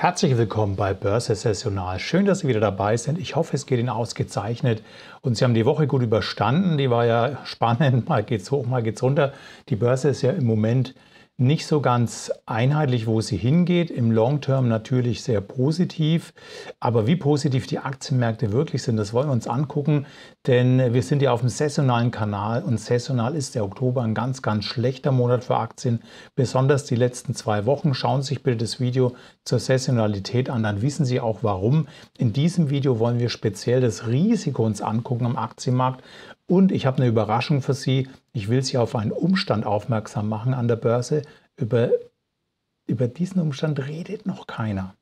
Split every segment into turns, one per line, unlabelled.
Herzlich willkommen bei Börse Sessional. Schön, dass Sie wieder dabei sind. Ich hoffe, es geht Ihnen ausgezeichnet und Sie haben die Woche gut überstanden. Die war ja spannend. Mal geht's hoch, mal geht's runter. Die Börse ist ja im Moment nicht so ganz einheitlich, wo sie hingeht. Im Long Term natürlich sehr positiv. Aber wie positiv die Aktienmärkte wirklich sind, das wollen wir uns angucken. Denn wir sind ja auf dem saisonalen Kanal und saisonal ist der Oktober ein ganz, ganz schlechter Monat für Aktien. Besonders die letzten zwei Wochen. Schauen Sie sich bitte das Video zur Saisonalität an, dann wissen Sie auch warum. In diesem Video wollen wir speziell das Risiko uns angucken am Aktienmarkt, und ich habe eine Überraschung für Sie. Ich will Sie auf einen Umstand aufmerksam machen an der Börse. Über, über diesen Umstand redet noch keiner.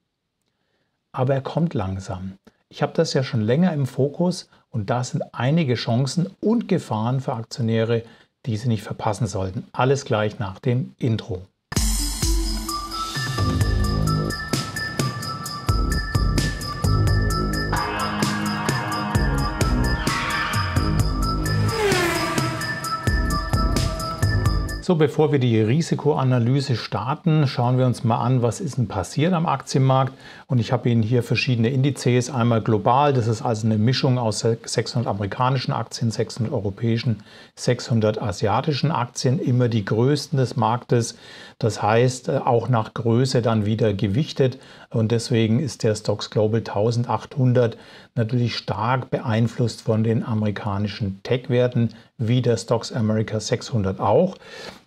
Aber er kommt langsam. Ich habe das ja schon länger im Fokus und da sind einige Chancen und Gefahren für Aktionäre, die Sie nicht verpassen sollten. Alles gleich nach dem Intro. So, bevor wir die Risikoanalyse starten, schauen wir uns mal an, was ist denn passiert am Aktienmarkt. Und ich habe Ihnen hier verschiedene Indizes, einmal global, das ist also eine Mischung aus 600 amerikanischen Aktien, 600 europäischen, 600 asiatischen Aktien, immer die größten des Marktes. Das heißt, äh, auch nach Größe dann wieder gewichtet. Und deswegen ist der Stocks Global 1800 natürlich stark beeinflusst von den amerikanischen Tech-Werten, wie der Stocks America 600 auch.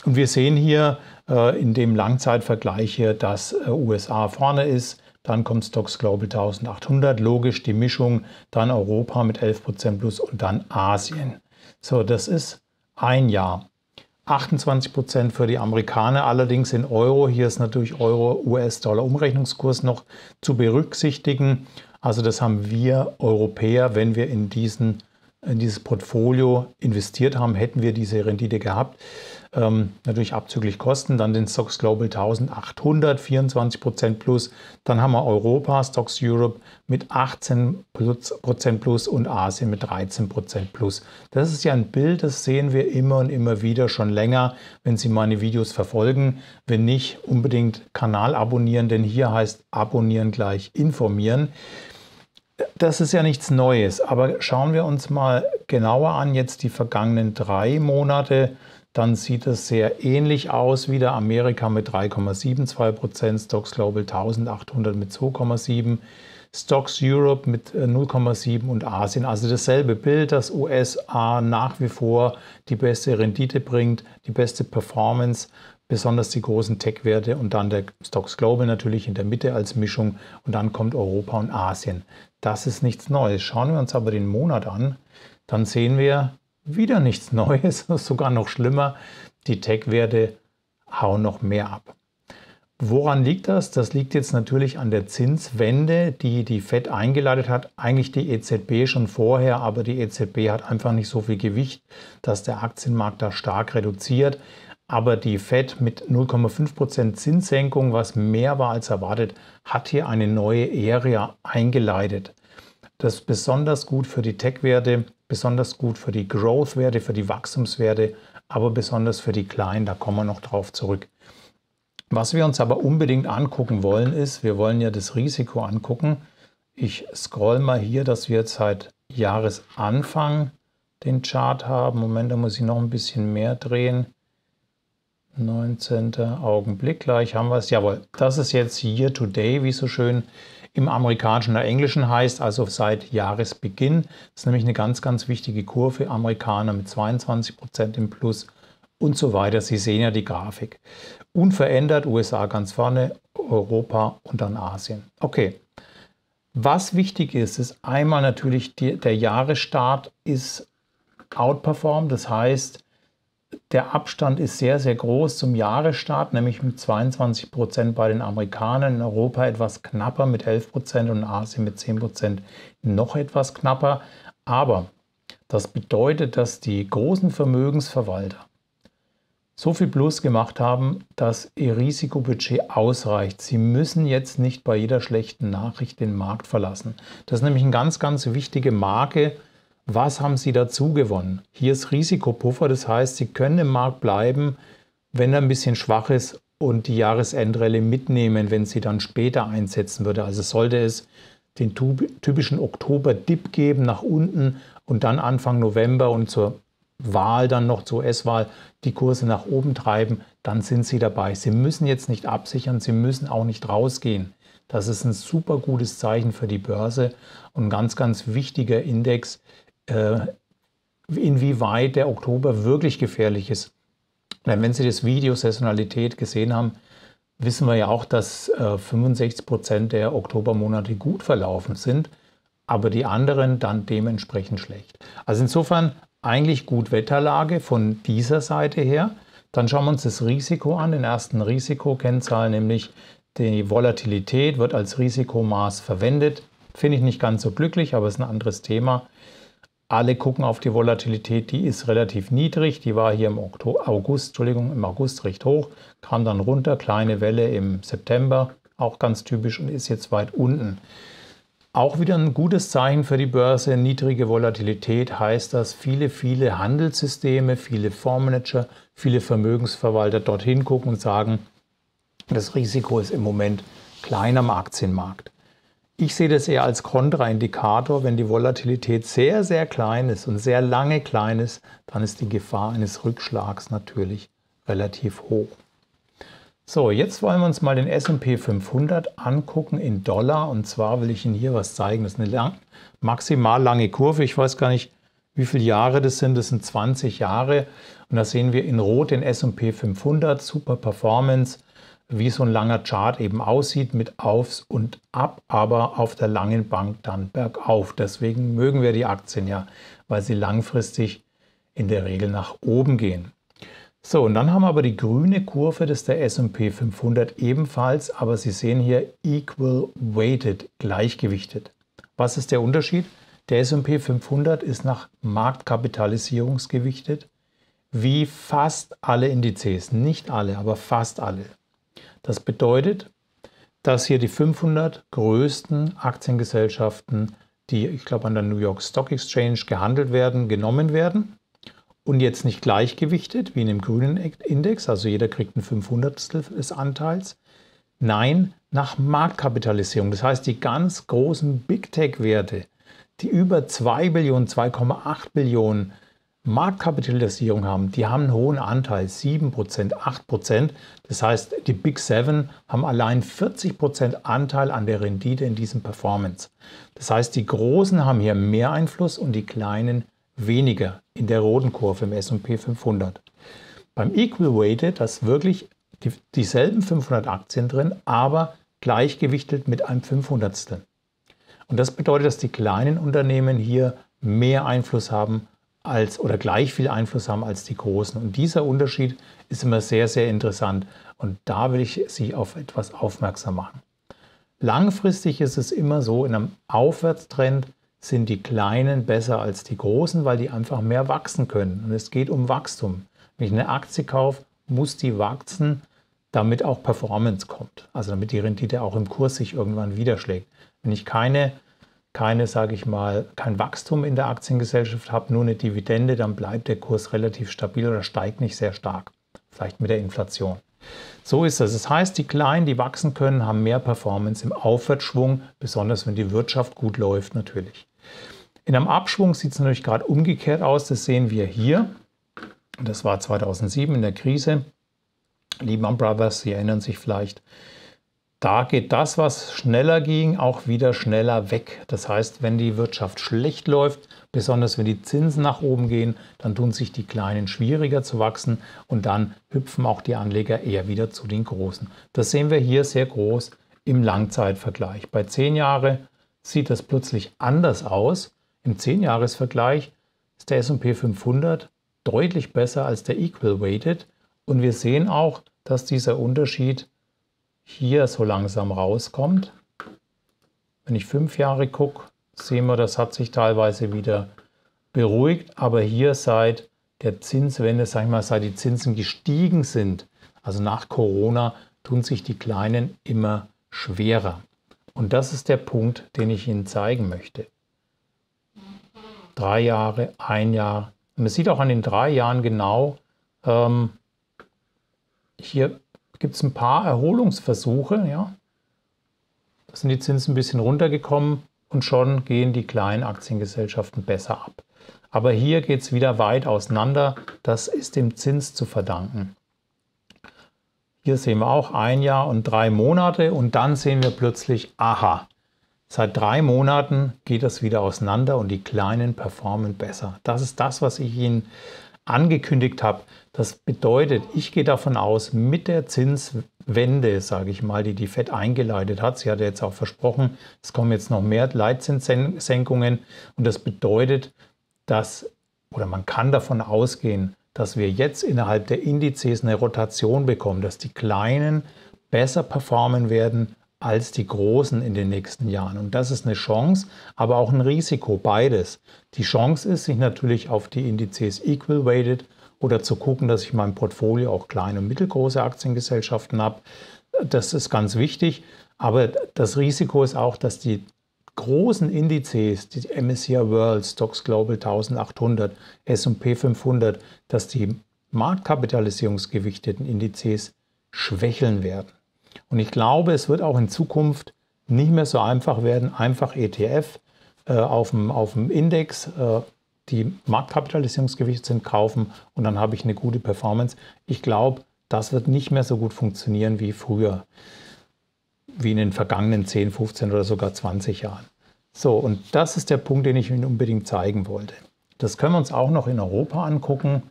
Und wir sehen hier äh, in dem Langzeitvergleich hier, dass äh, USA vorne ist. Dann kommt Stocks Global 1800, logisch die Mischung, dann Europa mit 11% plus und dann Asien. So, das ist ein Jahr. 28 Prozent für die Amerikaner, allerdings in Euro. Hier ist natürlich Euro-US-Dollar-Umrechnungskurs noch zu berücksichtigen. Also das haben wir Europäer, wenn wir in diesen in dieses Portfolio investiert haben, hätten wir diese Rendite gehabt. Ähm, natürlich abzüglich Kosten, dann den Stocks Global 1800, 24 plus. Dann haben wir Europa, Stocks Europe mit 18 Prozent plus und Asien mit 13 plus. Das ist ja ein Bild, das sehen wir immer und immer wieder schon länger, wenn Sie meine Videos verfolgen. Wenn nicht, unbedingt Kanal abonnieren, denn hier heißt abonnieren gleich informieren. Das ist ja nichts Neues, aber schauen wir uns mal genauer an, jetzt die vergangenen drei Monate, dann sieht es sehr ähnlich aus. Wieder Amerika mit 3,72 Prozent, Stocks Global 1800 mit 2,7, Stocks Europe mit 0,7 äh, und Asien. Also dasselbe Bild, dass USA nach wie vor die beste Rendite bringt, die beste Performance, besonders die großen Tech-Werte und dann der Stocks Global natürlich in der Mitte als Mischung und dann kommt Europa und Asien. Das ist nichts Neues. Schauen wir uns aber den Monat an, dann sehen wir wieder nichts Neues, sogar noch schlimmer. Die Tech-Werte hauen noch mehr ab. Woran liegt das? Das liegt jetzt natürlich an der Zinswende, die die Fed eingeleitet hat. Eigentlich die EZB schon vorher, aber die EZB hat einfach nicht so viel Gewicht, dass der Aktienmarkt da stark reduziert. Aber die Fed mit 0,5% Zinssenkung, was mehr war als erwartet, hat hier eine neue Ära eingeleitet. Das ist besonders gut für die Tech-Werte, besonders gut für die Growth-Werte, für die Wachstumswerte, aber besonders für die Kleinen, da kommen wir noch drauf zurück. Was wir uns aber unbedingt angucken wollen, ist, wir wollen ja das Risiko angucken. Ich scroll mal hier, dass wir jetzt seit Jahresanfang den Chart haben. Moment, da muss ich noch ein bisschen mehr drehen. 19. Augenblick, gleich haben wir es. Jawohl, das ist jetzt Year to Day, wie es so schön im amerikanischen oder englischen heißt, also seit Jahresbeginn. Das ist nämlich eine ganz, ganz wichtige Kurve. Amerikaner mit 22 Prozent im Plus und so weiter. Sie sehen ja die Grafik. Unverändert, USA ganz vorne, Europa und dann Asien. Okay. Was wichtig ist, ist einmal natürlich die, der Jahresstart ist outperformed, das heißt, der Abstand ist sehr, sehr groß zum Jahresstart, nämlich mit 22 Prozent bei den Amerikanern, in Europa etwas knapper mit 11 Prozent und in Asien mit 10 Prozent noch etwas knapper. Aber das bedeutet, dass die großen Vermögensverwalter so viel Plus gemacht haben, dass ihr Risikobudget ausreicht. Sie müssen jetzt nicht bei jeder schlechten Nachricht den Markt verlassen. Das ist nämlich eine ganz, ganz wichtige Marke was haben Sie dazu gewonnen? Hier ist Risikopuffer, das heißt, Sie können im Markt bleiben, wenn er ein bisschen schwach ist und die Jahresendrelle mitnehmen, wenn sie dann später einsetzen würde. Also sollte es den typischen Oktober-Dip geben nach unten und dann Anfang November und zur Wahl dann noch zur US-Wahl die Kurse nach oben treiben, dann sind sie dabei. Sie müssen jetzt nicht absichern, sie müssen auch nicht rausgehen. Das ist ein super gutes Zeichen für die Börse und ein ganz, ganz wichtiger Index äh, inwieweit der Oktober wirklich gefährlich ist. Denn wenn Sie das Video Saisonalität gesehen haben, wissen wir ja auch, dass 65 äh, Prozent der Oktobermonate gut verlaufen sind, aber die anderen dann dementsprechend schlecht. Also insofern eigentlich gut Wetterlage von dieser Seite her. Dann schauen wir uns das Risiko an, den ersten Risikokennzahl, nämlich die Volatilität wird als Risikomaß verwendet. Finde ich nicht ganz so glücklich, aber ist ein anderes Thema. Alle gucken auf die Volatilität, die ist relativ niedrig, die war hier im August, Entschuldigung, im August recht hoch, kam dann runter, kleine Welle im September, auch ganz typisch und ist jetzt weit unten. Auch wieder ein gutes Zeichen für die Börse. Niedrige Volatilität heißt, dass viele, viele Handelssysteme, viele Fondsmanager, viele Vermögensverwalter dorthin gucken und sagen, das Risiko ist im Moment klein am Aktienmarkt. Ich sehe das eher als Kontraindikator. Wenn die Volatilität sehr, sehr klein ist und sehr lange klein ist, dann ist die Gefahr eines Rückschlags natürlich relativ hoch. So, jetzt wollen wir uns mal den S&P 500 angucken in Dollar. Und zwar will ich Ihnen hier was zeigen. Das ist eine lang, maximal lange Kurve. Ich weiß gar nicht, wie viele Jahre das sind. Das sind 20 Jahre. Und da sehen wir in Rot den S&P 500, super Performance wie so ein langer Chart eben aussieht mit Aufs und Ab, aber auf der langen Bank dann bergauf. Deswegen mögen wir die Aktien ja, weil sie langfristig in der Regel nach oben gehen. So, und dann haben wir aber die grüne Kurve das ist der S&P 500 ebenfalls, aber Sie sehen hier equal weighted, gleichgewichtet. Was ist der Unterschied? Der S&P 500 ist nach Marktkapitalisierung gewichtet, wie fast alle Indizes, nicht alle, aber fast alle. Das bedeutet, dass hier die 500 größten Aktiengesellschaften, die ich glaube an der New York Stock Exchange gehandelt werden, genommen werden und jetzt nicht gleichgewichtet wie in dem grünen Index, also jeder kriegt ein 500 des Anteils. Nein, nach Marktkapitalisierung. Das heißt, die ganz großen Big Tech-Werte, die über 2 Billionen, 2,8 Billionen Marktkapitalisierung haben, die haben einen hohen Anteil, 7%, 8%. Das heißt, die Big Seven haben allein 40% Anteil an der Rendite in diesem Performance. Das heißt, die Großen haben hier mehr Einfluss und die Kleinen weniger in der roten Kurve im SP 500. Beim Equal Weighted, das wirklich dieselben 500 Aktien drin, aber gleichgewichtet mit einem 500. Und das bedeutet, dass die kleinen Unternehmen hier mehr Einfluss haben als oder gleich viel Einfluss haben als die Großen. Und dieser Unterschied ist immer sehr, sehr interessant. Und da will ich Sie auf etwas aufmerksam machen. Langfristig ist es immer so, in einem Aufwärtstrend sind die Kleinen besser als die Großen, weil die einfach mehr wachsen können. Und es geht um Wachstum. Wenn ich eine Aktie kaufe, muss die wachsen, damit auch Performance kommt. Also damit die Rendite auch im Kurs sich irgendwann widerschlägt. Wenn ich keine keine, sage ich mal, kein Wachstum in der Aktiengesellschaft habe, nur eine Dividende, dann bleibt der Kurs relativ stabil oder steigt nicht sehr stark. Vielleicht mit der Inflation. So ist das. Das heißt, die Kleinen, die wachsen können, haben mehr Performance im Aufwärtsschwung, besonders wenn die Wirtschaft gut läuft natürlich. In einem Abschwung sieht es natürlich gerade umgekehrt aus. Das sehen wir hier. Das war 2007 in der Krise. Lehman Brothers, Sie erinnern sich vielleicht, da geht das, was schneller ging, auch wieder schneller weg. Das heißt, wenn die Wirtschaft schlecht läuft, besonders wenn die Zinsen nach oben gehen, dann tun sich die Kleinen schwieriger zu wachsen und dann hüpfen auch die Anleger eher wieder zu den Großen. Das sehen wir hier sehr groß im Langzeitvergleich. Bei 10 Jahren sieht das plötzlich anders aus. Im 10-Jahres-Vergleich ist der SP 500 deutlich besser als der Equal Weighted und wir sehen auch, dass dieser Unterschied hier so langsam rauskommt. Wenn ich fünf Jahre gucke, sehen wir, das hat sich teilweise wieder beruhigt, aber hier seit der Zinswende, sag ich mal, seit die Zinsen gestiegen sind, also nach Corona, tun sich die Kleinen immer schwerer. Und das ist der Punkt, den ich Ihnen zeigen möchte. Drei Jahre, ein Jahr. Und man sieht auch an den drei Jahren genau, ähm, hier gibt es ein paar Erholungsversuche. Ja. Da sind die Zinsen ein bisschen runtergekommen und schon gehen die kleinen Aktiengesellschaften besser ab. Aber hier geht es wieder weit auseinander. Das ist dem Zins zu verdanken. Hier sehen wir auch ein Jahr und drei Monate und dann sehen wir plötzlich, aha, seit drei Monaten geht das wieder auseinander und die Kleinen performen besser. Das ist das, was ich Ihnen angekündigt habe. Das bedeutet, ich gehe davon aus, mit der Zinswende, sage ich mal, die die Fed eingeleitet hat, sie hat jetzt auch versprochen, es kommen jetzt noch mehr Leitzinssenkungen und das bedeutet, dass, oder man kann davon ausgehen, dass wir jetzt innerhalb der Indizes eine Rotation bekommen, dass die kleinen besser performen werden als die Großen in den nächsten Jahren. Und das ist eine Chance, aber auch ein Risiko, beides. Die Chance ist, sich natürlich auf die Indizes equal weighted oder zu gucken, dass ich in meinem Portfolio auch kleine und mittelgroße Aktiengesellschaften habe. Das ist ganz wichtig. Aber das Risiko ist auch, dass die großen Indizes, die MSCI World, Stocks Global 1800, S&P 500, dass die marktkapitalisierungsgewichteten Indizes schwächeln werden. Und ich glaube, es wird auch in Zukunft nicht mehr so einfach werden, einfach ETF äh, auf, dem, auf dem Index, äh, die Marktkapitalisierungsgewicht sind, kaufen und dann habe ich eine gute Performance. Ich glaube, das wird nicht mehr so gut funktionieren wie früher, wie in den vergangenen 10, 15 oder sogar 20 Jahren. So, und das ist der Punkt, den ich Ihnen unbedingt zeigen wollte. Das können wir uns auch noch in Europa angucken.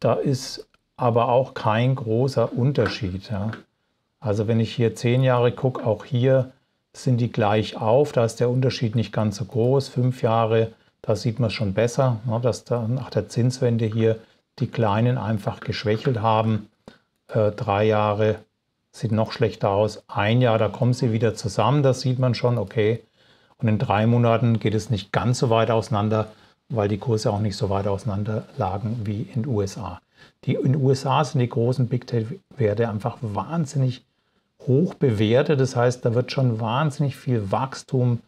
Da ist aber auch kein großer Unterschied. Ja. Also wenn ich hier zehn Jahre gucke, auch hier sind die gleich auf. Da ist der Unterschied nicht ganz so groß. Fünf Jahre, da sieht man es schon besser, ne, dass da nach der Zinswende hier die Kleinen einfach geschwächelt haben. Äh, drei Jahre sieht noch schlechter aus. Ein Jahr, da kommen sie wieder zusammen. Das sieht man schon, okay. Und in drei Monaten geht es nicht ganz so weit auseinander, weil die Kurse auch nicht so weit auseinander lagen wie in den USA. Die, in den USA sind die großen Big Tech-Werte einfach wahnsinnig hoch bewertet. Das heißt, da wird schon wahnsinnig viel Wachstum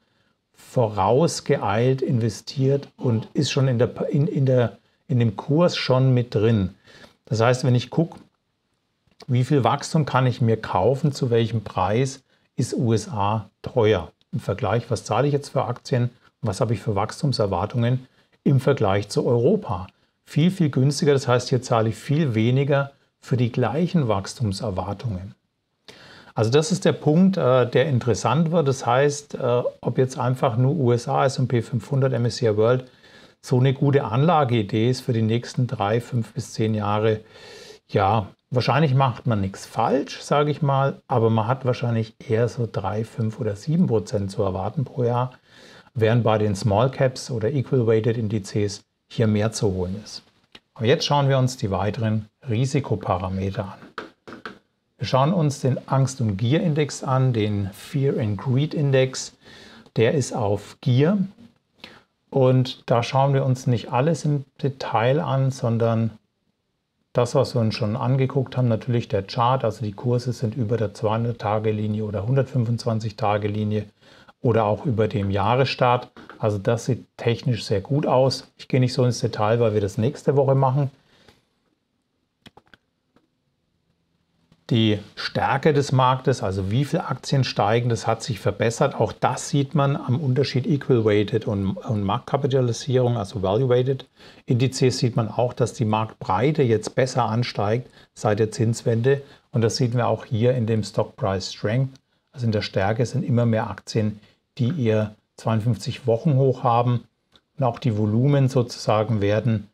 vorausgeeilt investiert und ist schon in, der, in, in, der, in dem Kurs schon mit drin. Das heißt, wenn ich gucke, wie viel Wachstum kann ich mir kaufen, zu welchem Preis ist USA teuer im Vergleich, was zahle ich jetzt für Aktien, was habe ich für Wachstumserwartungen im Vergleich zu Europa. Viel, viel günstiger, das heißt, hier zahle ich viel weniger für die gleichen Wachstumserwartungen. Also das ist der Punkt, äh, der interessant wird. Das heißt, äh, ob jetzt einfach nur USA S&P 500 MSCI World so eine gute Anlageidee ist für die nächsten drei, fünf bis zehn Jahre, ja, wahrscheinlich macht man nichts falsch, sage ich mal, aber man hat wahrscheinlich eher so drei, fünf oder sieben Prozent zu erwarten pro Jahr, während bei den Small Caps oder Equal Weighted Indizes hier mehr zu holen ist. Und jetzt schauen wir uns die weiteren Risikoparameter an. Wir schauen uns den Angst- und Gier-Index an, den Fear and Greed-Index. Der ist auf Gier. Und da schauen wir uns nicht alles im Detail an, sondern das, was wir uns schon angeguckt haben, natürlich der Chart. Also die Kurse sind über der 200-Tage-Linie oder 125-Tage-Linie oder auch über dem Jahresstart. Also das sieht technisch sehr gut aus. Ich gehe nicht so ins Detail, weil wir das nächste Woche machen. Die Stärke des Marktes, also wie viele Aktien steigen, das hat sich verbessert. Auch das sieht man am Unterschied Equal-Weighted und, und Marktkapitalisierung, also Value-Weighted Indizes, sieht man auch, dass die Marktbreite jetzt besser ansteigt seit der Zinswende. Und das sieht man auch hier in dem Stock Price Strength. Also in der Stärke sind immer mehr Aktien, die ihr 52 Wochen hoch haben. Und auch die Volumen sozusagen werden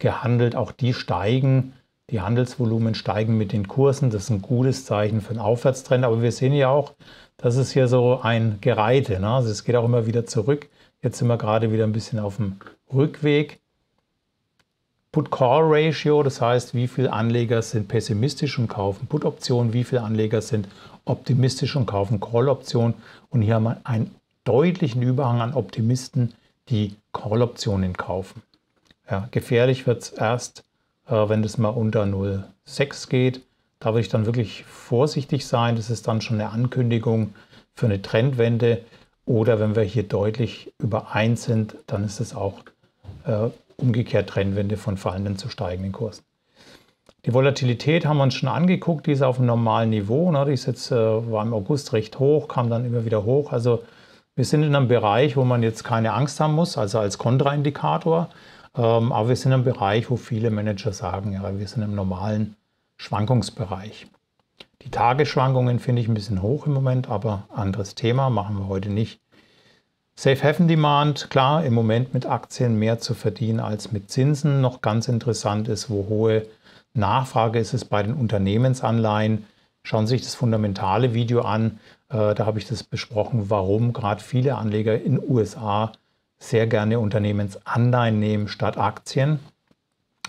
gehandelt, auch die steigen. Die Handelsvolumen steigen mit den Kursen. Das ist ein gutes Zeichen für einen Aufwärtstrend. Aber wir sehen ja auch, das ist hier so ein Gereite. Ne? Also es geht auch immer wieder zurück. Jetzt sind wir gerade wieder ein bisschen auf dem Rückweg. Put-Call-Ratio, das heißt, wie viele Anleger sind pessimistisch und kaufen Put-Optionen, wie viele Anleger sind optimistisch und kaufen Call-Optionen. Und hier haben wir einen deutlichen Überhang an Optimisten, die Call-Optionen kaufen. Ja, gefährlich wird es erst, äh, wenn das mal unter 0,6 geht. Da würde ich dann wirklich vorsichtig sein. Das ist dann schon eine Ankündigung für eine Trendwende. Oder wenn wir hier deutlich über 1 sind, dann ist es auch äh, umgekehrt Trendwende von fallenden zu steigenden Kursen. Die Volatilität haben wir uns schon angeguckt, die ist auf einem normalen Niveau. Ne? Die ist jetzt, äh, war im August recht hoch, kam dann immer wieder hoch. Also wir sind in einem Bereich, wo man jetzt keine Angst haben muss, also als Kontraindikator. Ähm, aber wir sind im Bereich, wo viele Manager sagen, ja, wir sind im normalen Schwankungsbereich. Die Tagesschwankungen finde ich ein bisschen hoch im Moment, aber anderes Thema machen wir heute nicht. Safe Haven Demand, klar, im Moment mit Aktien mehr zu verdienen als mit Zinsen. Noch ganz interessant ist, wo hohe Nachfrage ist es bei den Unternehmensanleihen. Schauen Sie sich das fundamentale Video an. Äh, da habe ich das besprochen, warum gerade viele Anleger in den USA sehr gerne Unternehmensanleihen nehmen statt Aktien,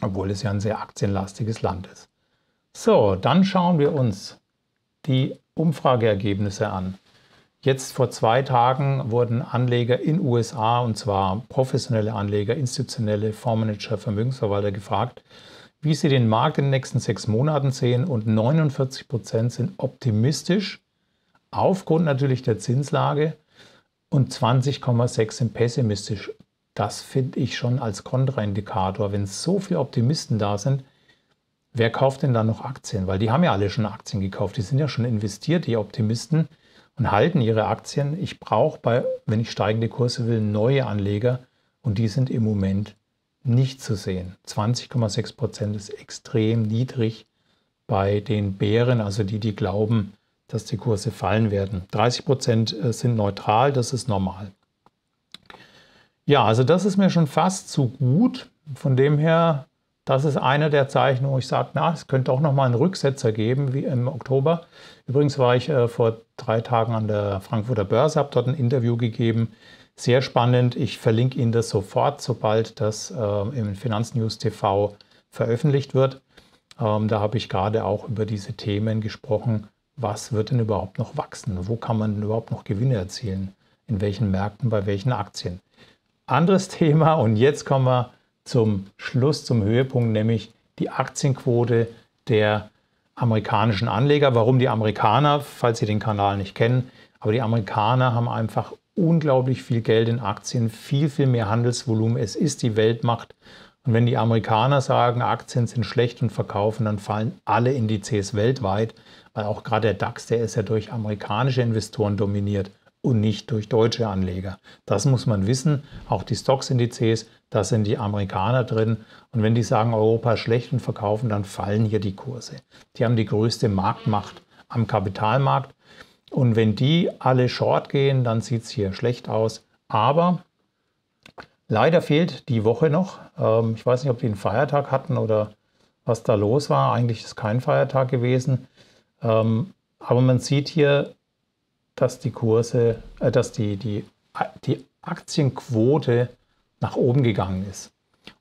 obwohl es ja ein sehr aktienlastiges Land ist. So, dann schauen wir uns die Umfrageergebnisse an. Jetzt vor zwei Tagen wurden Anleger in USA, und zwar professionelle Anleger, institutionelle Fondsmanager, Vermögensverwalter gefragt, wie sie den Markt in den nächsten sechs Monaten sehen und 49 Prozent sind optimistisch, aufgrund natürlich der Zinslage und 20,6 sind pessimistisch. Das finde ich schon als Kontraindikator. Wenn so viele Optimisten da sind, wer kauft denn dann noch Aktien? Weil die haben ja alle schon Aktien gekauft. Die sind ja schon investiert, die Optimisten, und halten ihre Aktien. Ich brauche, bei, wenn ich steigende Kurse will, neue Anleger. Und die sind im Moment nicht zu sehen. 20,6 Prozent ist extrem niedrig bei den Bären, also die, die glauben, dass die Kurse fallen werden. 30 Prozent äh, sind neutral, das ist normal. Ja, also das ist mir schon fast zu gut. Von dem her, das ist einer der Zeichen, wo ich sage, na, es könnte auch nochmal einen Rücksetzer geben, wie im Oktober. Übrigens war ich äh, vor drei Tagen an der Frankfurter Börse, habe dort ein Interview gegeben. Sehr spannend. Ich verlinke Ihnen das sofort, sobald das äh, im Finanznews TV veröffentlicht wird. Ähm, da habe ich gerade auch über diese Themen gesprochen was wird denn überhaupt noch wachsen? Wo kann man denn überhaupt noch Gewinne erzielen? In welchen Märkten, bei welchen Aktien? Anderes Thema und jetzt kommen wir zum Schluss, zum Höhepunkt, nämlich die Aktienquote der amerikanischen Anleger. Warum die Amerikaner, falls Sie den Kanal nicht kennen, aber die Amerikaner haben einfach unglaublich viel Geld in Aktien, viel, viel mehr Handelsvolumen. Es ist die Weltmacht. Und wenn die Amerikaner sagen, Aktien sind schlecht und verkaufen, dann fallen alle Indizes weltweit weil auch gerade der DAX, der ist ja durch amerikanische Investoren dominiert und nicht durch deutsche Anleger. Das muss man wissen. Auch die Stocks-Indizes, da sind die Amerikaner drin. Und wenn die sagen, Europa ist schlecht und verkaufen, dann fallen hier die Kurse. Die haben die größte Marktmacht am Kapitalmarkt. Und wenn die alle short gehen, dann sieht es hier schlecht aus. Aber leider fehlt die Woche noch. Ähm, ich weiß nicht, ob die einen Feiertag hatten oder was da los war. Eigentlich ist kein Feiertag gewesen. Ähm, aber man sieht hier, dass die Kurse, äh, dass die, die, die Aktienquote nach oben gegangen ist.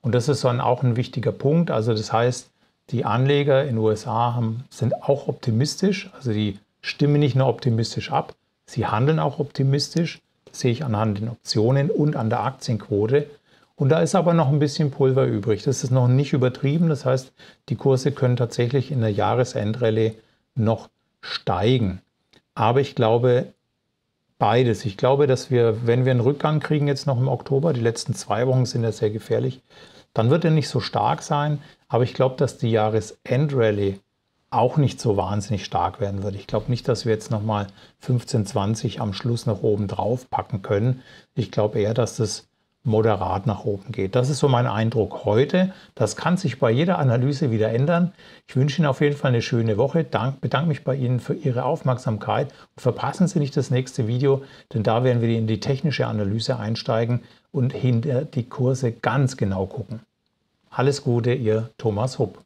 Und das ist dann auch ein wichtiger Punkt. Also das heißt, die Anleger in den USA haben, sind auch optimistisch. Also die stimmen nicht nur optimistisch ab, sie handeln auch optimistisch. Das sehe ich anhand den Optionen und an der Aktienquote. Und da ist aber noch ein bisschen Pulver übrig. Das ist noch nicht übertrieben. Das heißt, die Kurse können tatsächlich in der Jahresendrallye noch steigen. Aber ich glaube, beides. Ich glaube, dass wir, wenn wir einen Rückgang kriegen jetzt noch im Oktober, die letzten zwei Wochen sind ja sehr gefährlich, dann wird er nicht so stark sein. Aber ich glaube, dass die Jahresendrallye auch nicht so wahnsinnig stark werden wird. Ich glaube nicht, dass wir jetzt nochmal 15, 20 am Schluss noch oben drauf packen können. Ich glaube eher, dass das moderat nach oben geht. Das ist so mein Eindruck heute. Das kann sich bei jeder Analyse wieder ändern. Ich wünsche Ihnen auf jeden Fall eine schöne Woche. Dank, bedanke mich bei Ihnen für Ihre Aufmerksamkeit und verpassen Sie nicht das nächste Video, denn da werden wir in die technische Analyse einsteigen und hinter die Kurse ganz genau gucken. Alles Gute, Ihr Thomas Hupp.